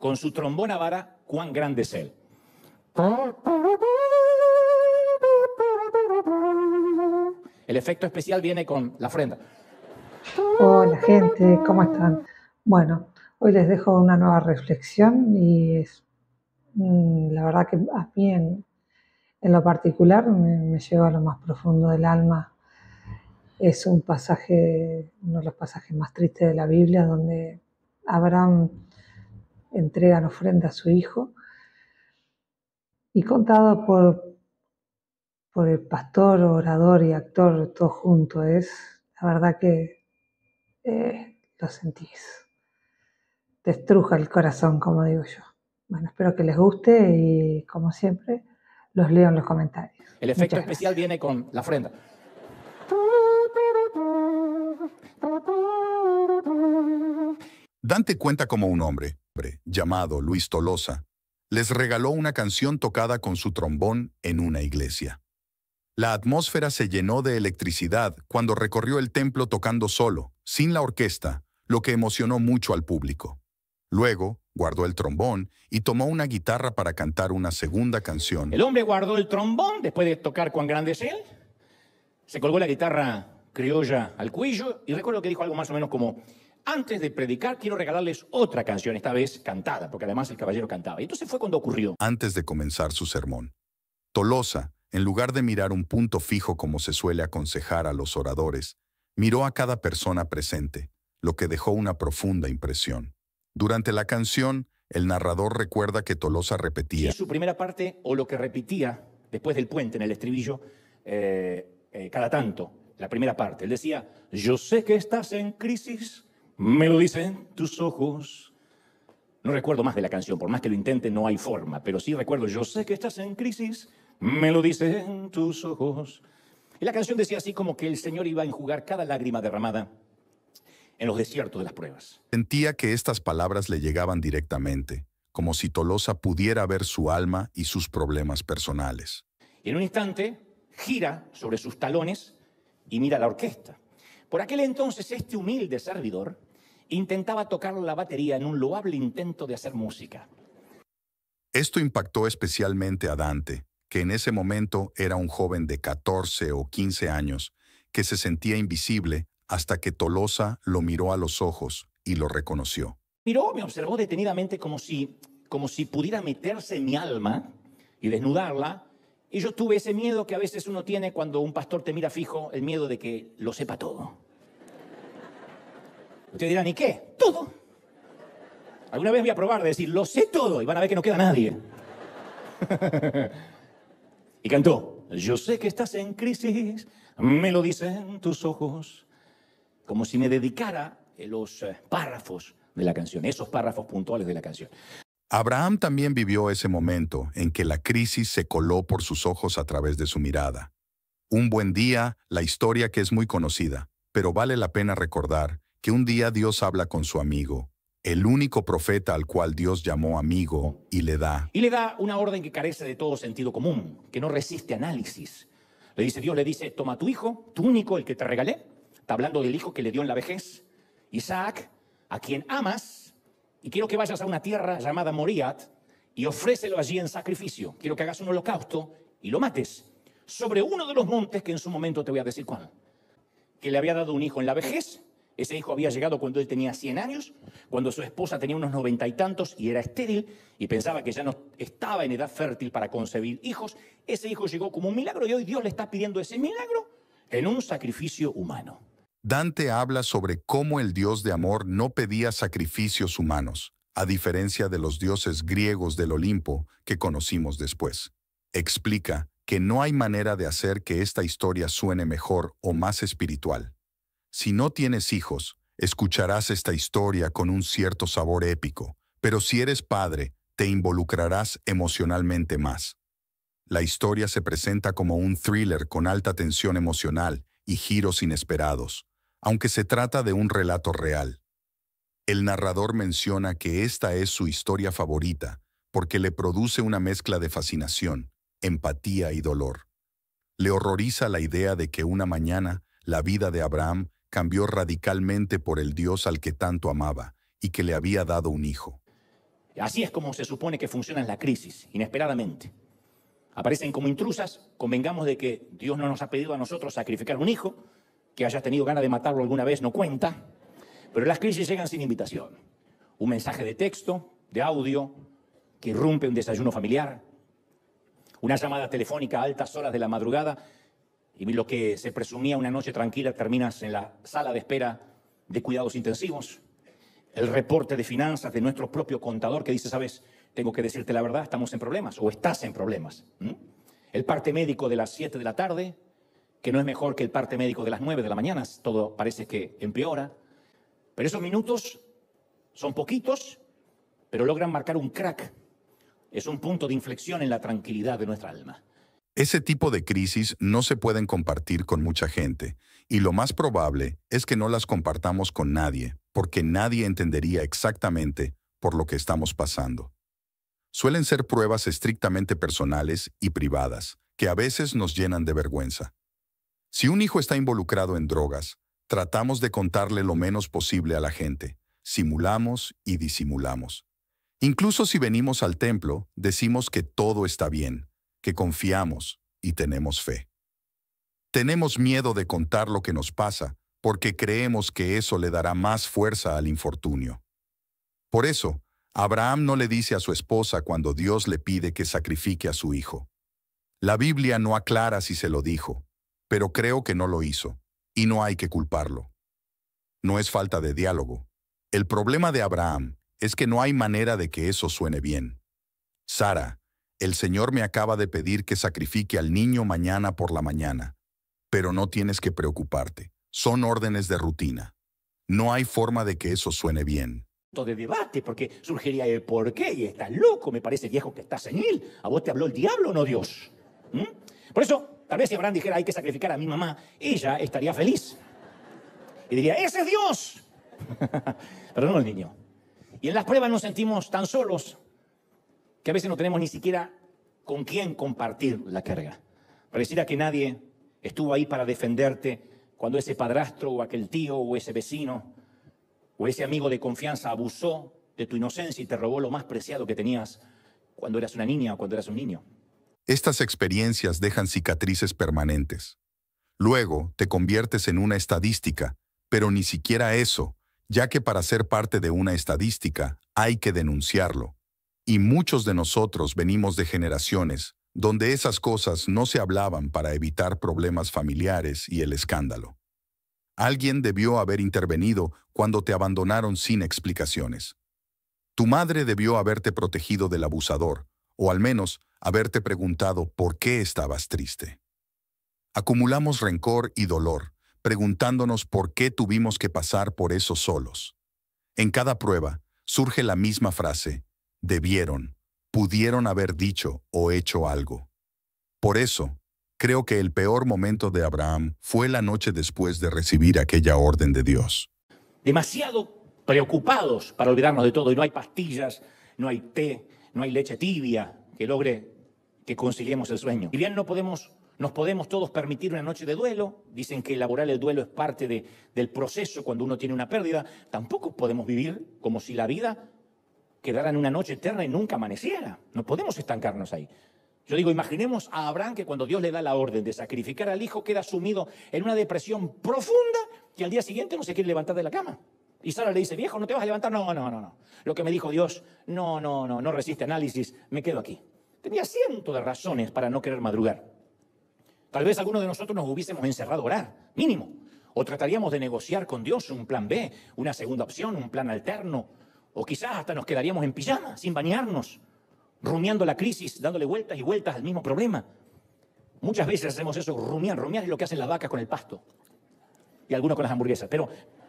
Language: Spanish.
con su trombón vara cuán grande es él. El efecto especial viene con la ofrenda. Hola gente, ¿cómo están? Bueno, hoy les dejo una nueva reflexión y es, mm, la verdad que a mí en, lo particular me, me lleva a lo más profundo del alma. Es un pasaje, uno de los pasajes más tristes de la Biblia donde Abraham entregan ofrenda a su hijo. Y contado por, por el pastor, orador y actor, todo junto, es la verdad que eh, lo sentís. Destruja el corazón, como digo yo. Bueno, espero que les guste y como siempre, los leo en los comentarios. El efecto especial viene con la ofrenda. Dante cuenta como un hombre llamado Luis Tolosa, les regaló una canción tocada con su trombón en una iglesia. La atmósfera se llenó de electricidad cuando recorrió el templo tocando solo, sin la orquesta, lo que emocionó mucho al público. Luego, guardó el trombón y tomó una guitarra para cantar una segunda canción. El hombre guardó el trombón después de tocar cuán grande es él. Se colgó la guitarra criolla al cuello y recuerdo que dijo algo más o menos como, antes de predicar, quiero regalarles otra canción, esta vez cantada, porque además el caballero cantaba. Y entonces fue cuando ocurrió. Antes de comenzar su sermón, Tolosa, en lugar de mirar un punto fijo como se suele aconsejar a los oradores, miró a cada persona presente, lo que dejó una profunda impresión. Durante la canción, el narrador recuerda que Tolosa repetía. su primera parte, o lo que repetía después del puente en el estribillo, eh, eh, cada tanto, la primera parte. Él decía, yo sé que estás en crisis, me lo dicen tus ojos. No recuerdo más de la canción, por más que lo intente no hay forma, pero sí recuerdo, yo sé que estás en crisis, me lo dicen tus ojos. Y la canción decía así como que el Señor iba a enjugar cada lágrima derramada en los desiertos de las pruebas. Sentía que estas palabras le llegaban directamente, como si Tolosa pudiera ver su alma y sus problemas personales. Y en un instante gira sobre sus talones y mira la orquesta. Por aquel entonces este humilde servidor intentaba tocar la batería en un loable intento de hacer música. Esto impactó especialmente a Dante, que en ese momento era un joven de 14 o 15 años, que se sentía invisible hasta que Tolosa lo miró a los ojos y lo reconoció. Miró, me observó detenidamente como si, como si pudiera meterse en mi alma y desnudarla, y yo tuve ese miedo que a veces uno tiene cuando un pastor te mira fijo, el miedo de que lo sepa todo. Ustedes dirán, ¿y qué? Todo. Alguna vez voy a probar de decir, lo sé todo, y van a ver que no queda nadie. y cantó, yo sé que estás en crisis, me lo dicen tus ojos, como si me dedicara los eh, párrafos de la canción, esos párrafos puntuales de la canción. Abraham también vivió ese momento en que la crisis se coló por sus ojos a través de su mirada. Un buen día, la historia que es muy conocida, pero vale la pena recordar, que un día Dios habla con su amigo, el único profeta al cual Dios llamó amigo y le da. Y le da una orden que carece de todo sentido común, que no resiste análisis. Le dice Dios, le dice, toma tu hijo, tu único, el que te regalé. Está hablando del hijo que le dio en la vejez, Isaac, a quien amas, y quiero que vayas a una tierra llamada Moriat y ofrécelo allí en sacrificio. Quiero que hagas un holocausto y lo mates sobre uno de los montes que en su momento te voy a decir cuál. Que le había dado un hijo en la vejez ese hijo había llegado cuando él tenía 100 años, cuando su esposa tenía unos noventa y tantos y era estéril y pensaba que ya no estaba en edad fértil para concebir hijos. Ese hijo llegó como un milagro y hoy Dios le está pidiendo ese milagro en un sacrificio humano. Dante habla sobre cómo el Dios de amor no pedía sacrificios humanos, a diferencia de los dioses griegos del Olimpo que conocimos después. Explica que no hay manera de hacer que esta historia suene mejor o más espiritual. Si no tienes hijos, escucharás esta historia con un cierto sabor épico, pero si eres padre, te involucrarás emocionalmente más. La historia se presenta como un thriller con alta tensión emocional y giros inesperados, aunque se trata de un relato real. El narrador menciona que esta es su historia favorita porque le produce una mezcla de fascinación, empatía y dolor. Le horroriza la idea de que una mañana la vida de Abraham cambió radicalmente por el Dios al que tanto amaba y que le había dado un hijo. Así es como se supone que funcionan las crisis, inesperadamente. Aparecen como intrusas, convengamos de que Dios no nos ha pedido a nosotros sacrificar un hijo, que hayas tenido ganas de matarlo alguna vez no cuenta, pero las crisis llegan sin invitación. Un mensaje de texto, de audio, que irrumpe un desayuno familiar, una llamada telefónica a altas horas de la madrugada y lo que se presumía una noche tranquila terminas en la sala de espera de cuidados intensivos. El reporte de finanzas de nuestro propio contador que dice, sabes, tengo que decirte la verdad, estamos en problemas o estás en problemas. El parte médico de las 7 de la tarde, que no es mejor que el parte médico de las 9 de la mañana, todo parece que empeora. Pero esos minutos son poquitos, pero logran marcar un crack. Es un punto de inflexión en la tranquilidad de nuestra alma. Ese tipo de crisis no se pueden compartir con mucha gente, y lo más probable es que no las compartamos con nadie, porque nadie entendería exactamente por lo que estamos pasando. Suelen ser pruebas estrictamente personales y privadas, que a veces nos llenan de vergüenza. Si un hijo está involucrado en drogas, tratamos de contarle lo menos posible a la gente, simulamos y disimulamos. Incluso si venimos al templo, decimos que todo está bien, que confiamos y tenemos fe. Tenemos miedo de contar lo que nos pasa porque creemos que eso le dará más fuerza al infortunio. Por eso, Abraham no le dice a su esposa cuando Dios le pide que sacrifique a su hijo. La Biblia no aclara si se lo dijo, pero creo que no lo hizo, y no hay que culparlo. No es falta de diálogo. El problema de Abraham es que no hay manera de que eso suene bien. Sara, el Señor me acaba de pedir que sacrifique al niño mañana por la mañana, pero no tienes que preocuparte. Son órdenes de rutina. No hay forma de que eso suene bien. De debate, porque surgiría el por qué y estás loco, me parece viejo que estás senil. ¿A vos te habló el diablo, no Dios? Por eso, tal vez si Abraham dijera hay que sacrificar a mi mamá, ella estaría feliz. Y diría, ese es Dios. pero no el niño. Y en las pruebas nos sentimos tan solos, que a veces no tenemos ni siquiera con quién compartir la carga. Pareciera que nadie estuvo ahí para defenderte cuando ese padrastro o aquel tío o ese vecino o ese amigo de confianza abusó de tu inocencia y te robó lo más preciado que tenías cuando eras una niña o cuando eras un niño. Estas experiencias dejan cicatrices permanentes. Luego te conviertes en una estadística, pero ni siquiera eso, ya que para ser parte de una estadística hay que denunciarlo. Y muchos de nosotros venimos de generaciones donde esas cosas no se hablaban para evitar problemas familiares y el escándalo. Alguien debió haber intervenido cuando te abandonaron sin explicaciones. Tu madre debió haberte protegido del abusador, o al menos haberte preguntado por qué estabas triste. Acumulamos rencor y dolor, preguntándonos por qué tuvimos que pasar por eso solos. En cada prueba surge la misma frase, debieron, pudieron haber dicho o hecho algo. Por eso, creo que el peor momento de Abraham fue la noche después de recibir aquella orden de Dios. Demasiado preocupados para olvidarnos de todo y no hay pastillas, no hay té, no hay leche tibia que logre que consigamos el sueño. Y bien no podemos, nos podemos todos permitir una noche de duelo, dicen que elaborar el duelo es parte del proceso cuando uno tiene una pérdida, tampoco podemos vivir como si la vida quedaran una noche eterna y nunca amaneciera. No podemos estancarnos ahí. Yo digo, imaginemos a Abraham que cuando Dios le da la orden de sacrificar al hijo queda sumido en una depresión profunda y al día siguiente no se quiere levantar de la cama. Y Sara le dice, viejo, ¿no te vas a levantar? No, no, no, no. Lo que me dijo Dios, no, no, no, no resiste análisis, me quedo aquí. Tenía cientos de razones para no querer madrugar. Tal vez alguno de nosotros nos hubiésemos encerrado a orar, mínimo. O trataríamos de negociar con Dios un plan B, una segunda opción, un plan alterno. O quizás hasta nos quedaríamos en pijama, sin bañarnos, rumiando la crisis, dándole vueltas y vueltas al mismo problema. Muchas veces hacemos eso, rumiar. Rumiar es lo que hacen las vacas con el pasto y algunos con las hamburguesas. Pero